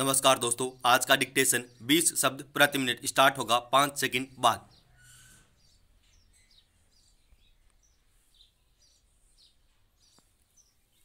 नमस्कार दोस्तों आज का डिक्टेशन 20 शब्द प्रति मिनट स्टार्ट होगा पाँच सेकंड बाद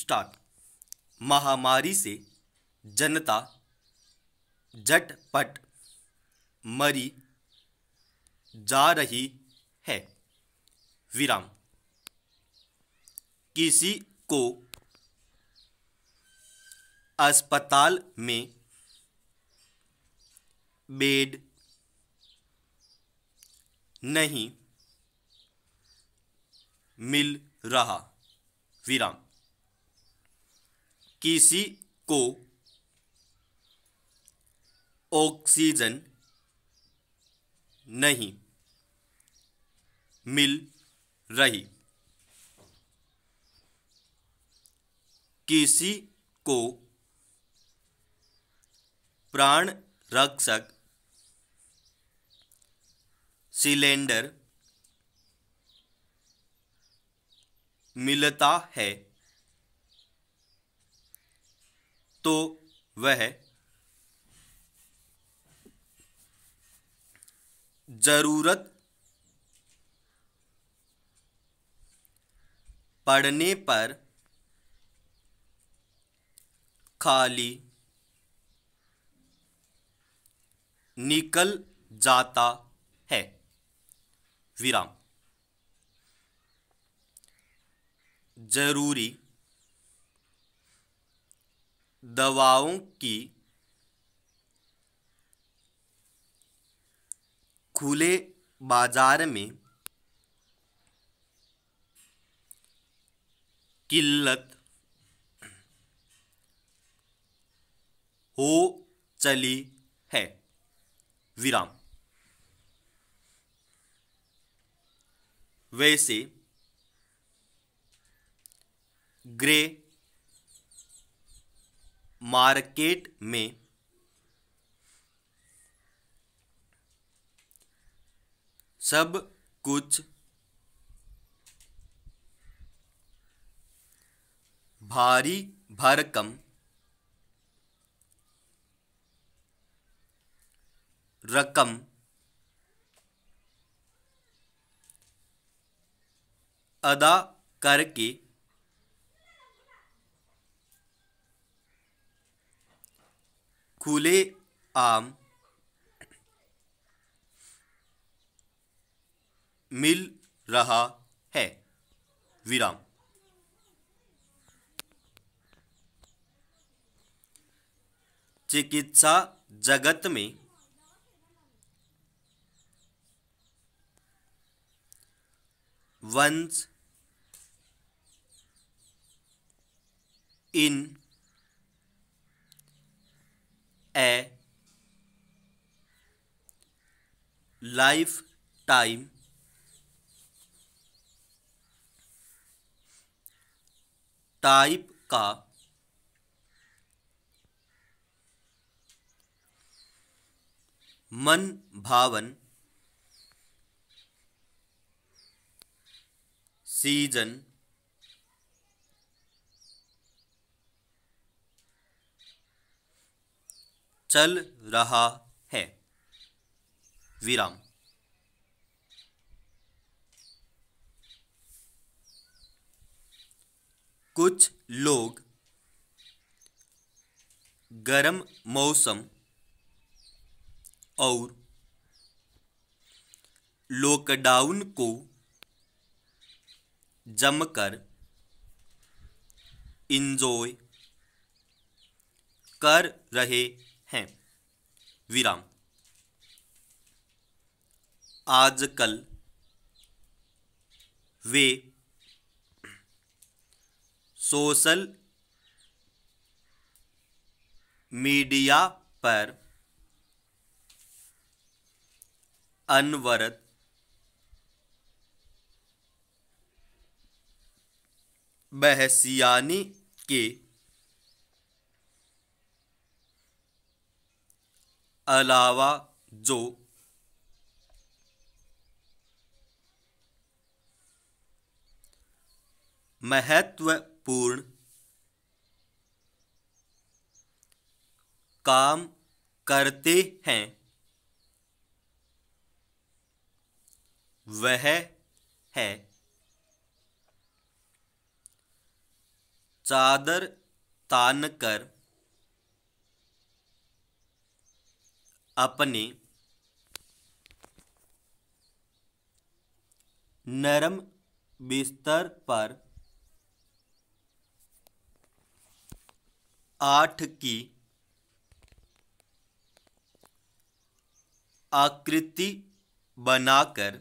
स्टार्ट महामारी से जनता झटपट मरी जा रही है विराम किसी को अस्पताल में बेड नहीं मिल रहा विराम किसी को ऑक्सीजन नहीं मिल रही किसी को प्राण रक्षक सिलेंडर मिलता है तो वह जरूरत पड़ने पर खाली निकल जाता है विराम जरूरी दवाओं की खुले बाजार में किल्लत हो चली है विराम वैसे ग्रे मार्केट में सब कुछ भारी भरकम रकम अदा करके खुले आम मिल रहा है विराम चिकित्सा जगत में once in a lifetime type का मन भावन सीजन चल रहा है विराम कुछ लोग गर्म मौसम और लॉकडाउन को जमकर इंजॉय कर रहे हैं विराम आजकल वे सोशल मीडिया पर अनवरत बहसियानी के अलावा जो महत्वपूर्ण काम करते हैं वह है चादर तान कर अपने नरम बिस्तर पर आठ की आकृति बनाकर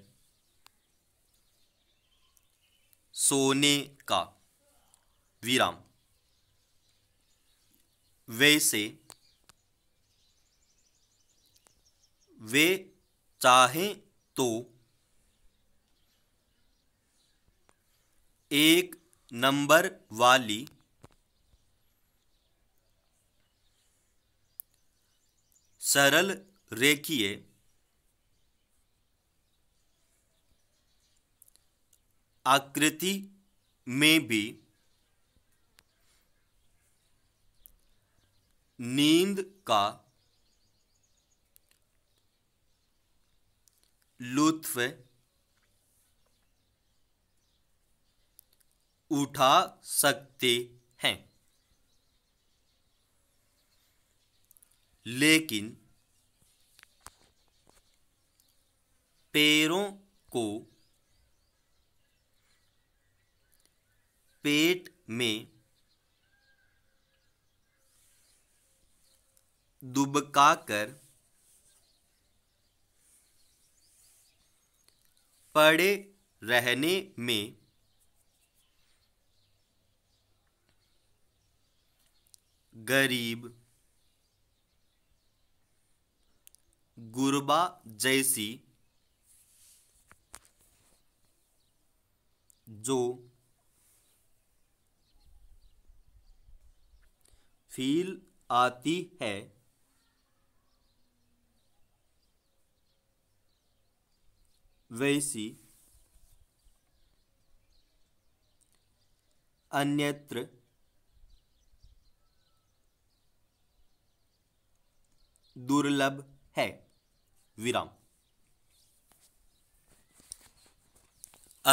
सोने का विराम वैसे वे चाहें तो एक नंबर वाली सरल रेखीय आकृति में भी नींद का लुत्फ उठा सकते हैं लेकिन पैरों को पेट में दुबका कर पड़े रहने में गरीब गुरबा जैसी जो फील आती है वैसी अन्यत्र दुर्लभ है विराम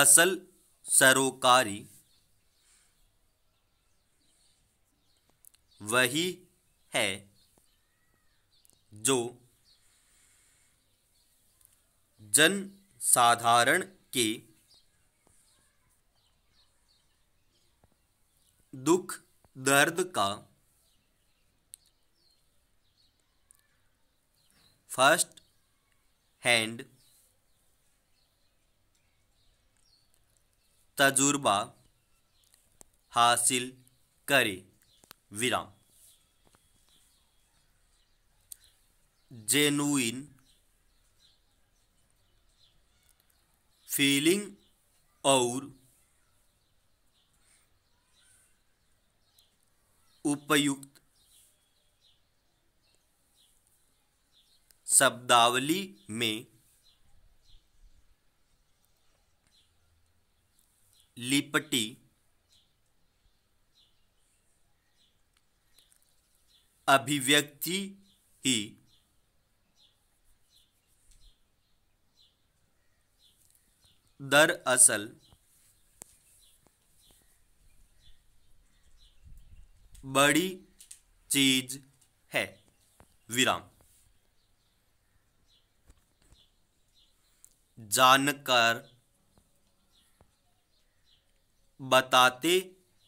असल सरोकारी वही है जो जन साधारण के दुख दर्द का फर्स्ट हैंड तजुर्बा हासिल करे विराम जेनुइन फीलिंग और उपयुक्त शब्दावली में लिपटी अभिव्यक्ति ही दरअसल बड़ी चीज है विराम जानकर बताते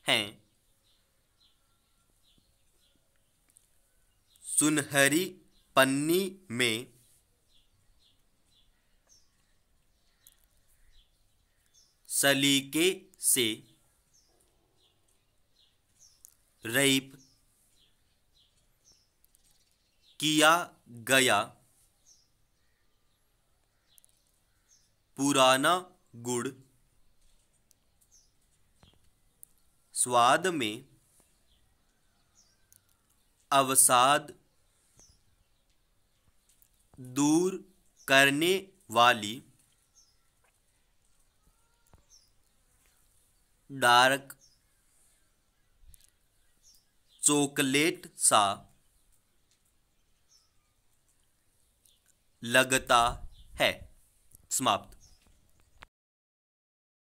हैं सुनहरी पन्नी में सलीके से रेप किया गया पुराना गुड़ स्वाद में अवसाद दूर करने वाली डार्क चॉकलेट सा लगता है समाप्त